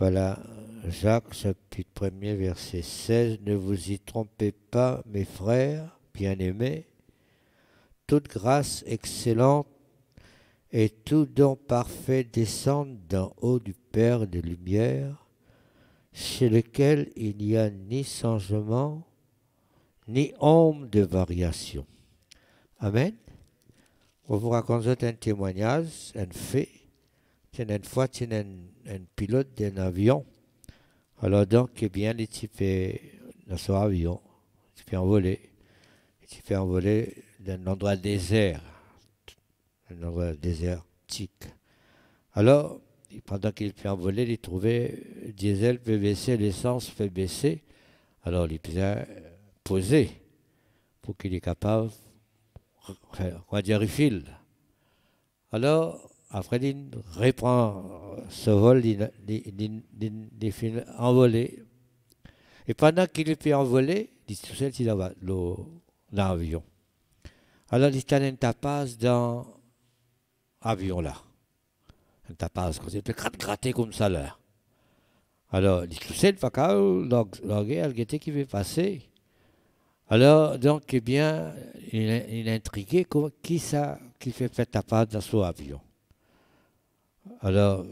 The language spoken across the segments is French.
Voilà, Jacques chapitre 1er verset 16, Ne vous y trompez pas, mes frères bien-aimés, toute grâce excellente et tout don parfait descendent d'en haut du Père de lumière, chez lequel il n'y a ni changement, ni ombre de variation. Amen. On vous raconte un témoignage, un fait, une fois, c'est un, pilote d'un avion. Alors donc, eh bien, il types fait dans son avion, il s'est fait envoler. Il fait envoler d'un endroit désert, un endroit désertique. Alors, pendant qu'il fait envoler, il trouvait diesel, PVC, l'essence, baisser Alors, il vient poser pour qu'il est capable, de faire dire, fil. Alors, après, reprend ce vol volé. Et pendant qu'il fait envoler, il tout seul il a l'avion. Alors, il a un tapas dans l'avion là. Un tapas, quand il gratté comme ça là. Alors, il tout seul, il était qui veut passer. Alors, donc, eh bien, il est, intrigué qui ça qui fait faire tapas dans son avion. Alors,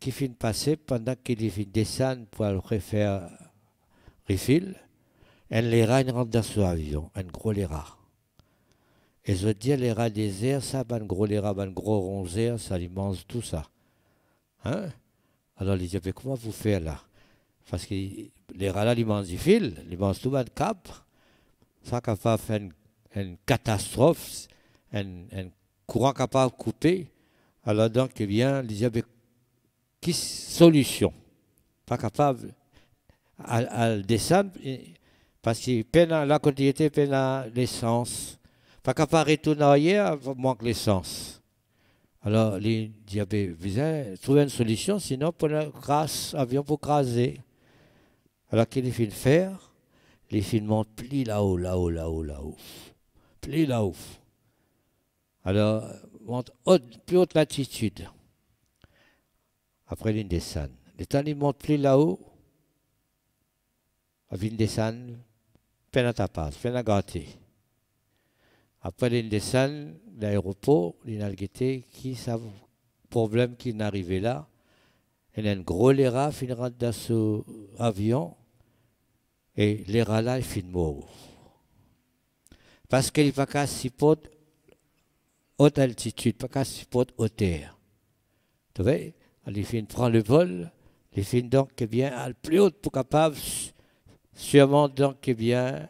qui fin passer, pendant qu'il descend descendre pour le refaire refill, elle les rats rentre dans son avion, un gros les rats. Et je dis, les rats déserts, ça, un ben, gros les rats, ben gros ronzer, ça, ils mangent tout ça. Hein? Alors, il dit, mais comment vous faites là? Parce que les rats là, ils mangent du fil, ils mangent tout le cap. Ça, qu'a fait faire une, catastrophe, un, un courant capable de couper. Alors donc, eh bien, il y avait quelle solution Pas capable à, descendre parce que peine la quantité peine l'essence. Pas capable de retourner il manque l'essence. Alors, les diabètes visaient trouver une solution, sinon pour la crasse, avion pour craser. Alors, qu'est-ce fait faire Les films montent plus là-haut, là-haut, là-haut, là-haut. Plus là-haut. Alors, monte haute, plus haute latitude, après l'Indestan. Les ne montent plus là-haut, à Penatapas, Penagati. Après l'Indestan, l'aéroport, linalgeté qui savent problème qui arrivé là, il a un gros lera finira dans ce avion, et lera là, il finit mort. Parce qu'il va qu'à si pote, haute altitude, pas qu'à supporte hauteur. Tu vois, les filles prennent le vol, les filles donc eh bien, à le plus haute pour capable, sûrement donc eh bien,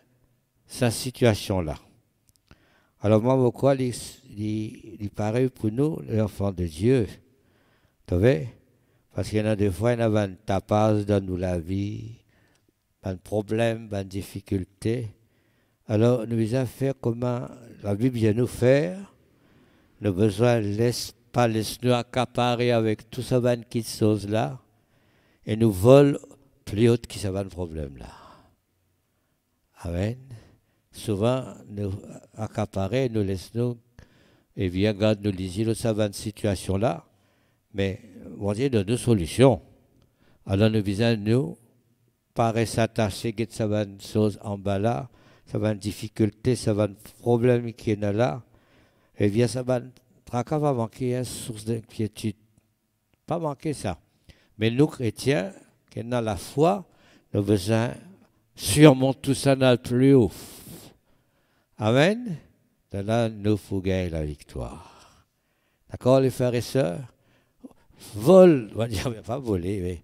sa situation-là. Alors moi, pourquoi il, il, paraît pour nous l'enfant de Dieu Tu vois Parce qu'il y en a des fois, il y en a des tapas dans nous la vie, un problème, une difficulté. Alors, nous avons fait comment la Bible vient nous faire le besoin laisse pas laisse nous accaparer avec tout ce van qui chose là et nous vole plus haut que ce le problème là. Amen. Souvent, nous accaparer, nous laisse nous, et bien, garde nous nous le savant situation là, mais on dit de deux solutions. Alors, nous visons, nous, paraît s'attacher à une chose en bas là, ça va une difficulté, ça va un problème qui est là, et bien, ça va manquer une hein, source d'inquiétude. Pas manquer ça. Mais nous, chrétiens, qui avons la foi, nous besoin surmonter tout ça dans le plus haut. Amen. De là, nous faut la victoire. D'accord, les frères et sœurs Vol, on va dire, pas voler, mais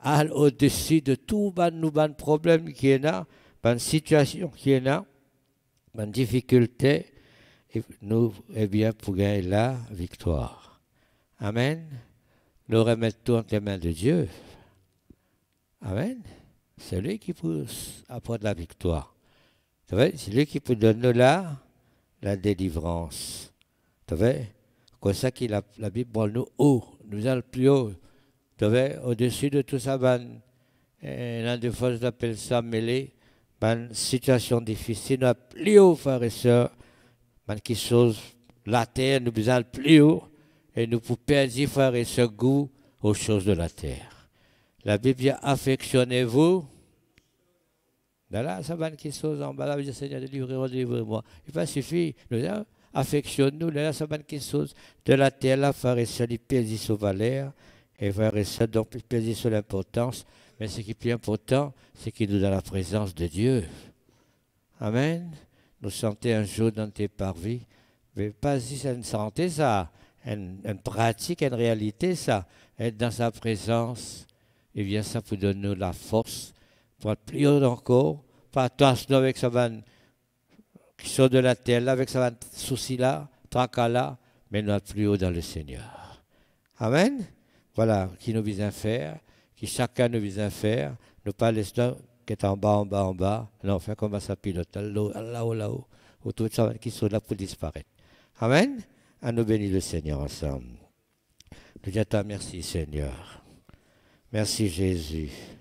aller au-dessus de tout ban, problème qui est là, ban situation qui est là, ban difficulté, et nous, eh bien, pour gagner la victoire. Amen. Nous remettons entre les mains de Dieu. Amen. C'est lui qui peut apporter la victoire. C'est lui qui peut donner la, la délivrance. C'est comme ça que la, Bible nous haut, nous allons plus haut. Au-dessus de tout ça, ben, eh, l'un des forces appelle ça mêlé, ben, situation difficile, nous plus haut, frères et sœurs par quelque chose, la terre, nous besoin plus haut, et nous pouvons perdre, faire et ce goût aux choses de la terre. La Bible dit, affectionnez-vous. Ben là, ça va quelque chose en bas, là, le Seigneur, délivrez-moi, délivrez-moi. Il va suffit, nous dire, hein, affectionne-nous, là, ça va quelque chose de la terre, là, faire et sœurs, ils sur valeur, et faire et sœurs, donc, ils sur l'importance, mais ce qui est plus important, c'est qu'il nous donne la présence de Dieu. Amen nous sentons un jour dans tes parvis. Mais pas si une santé, ça, une pratique, une réalité ça, être dans sa présence. Eh bien, ça peut donner la force pour être plus haut encore, pas toi avec sa vanne qui sort de la terre, avec sa vanne souci-là, tracas-là, mais notre plus haut dans le Seigneur. Amen. Voilà qui nous vise à faire, qui chacun nous vise à faire, ne pas laisser qui est en bas, en bas, en bas. Non, comme ça, pilote. là-haut, là-haut, là-haut, autour de ça, qui sont là pour disparaître. Amen. À nous bénir le Seigneur ensemble. Nous disons merci Seigneur. Merci Jésus.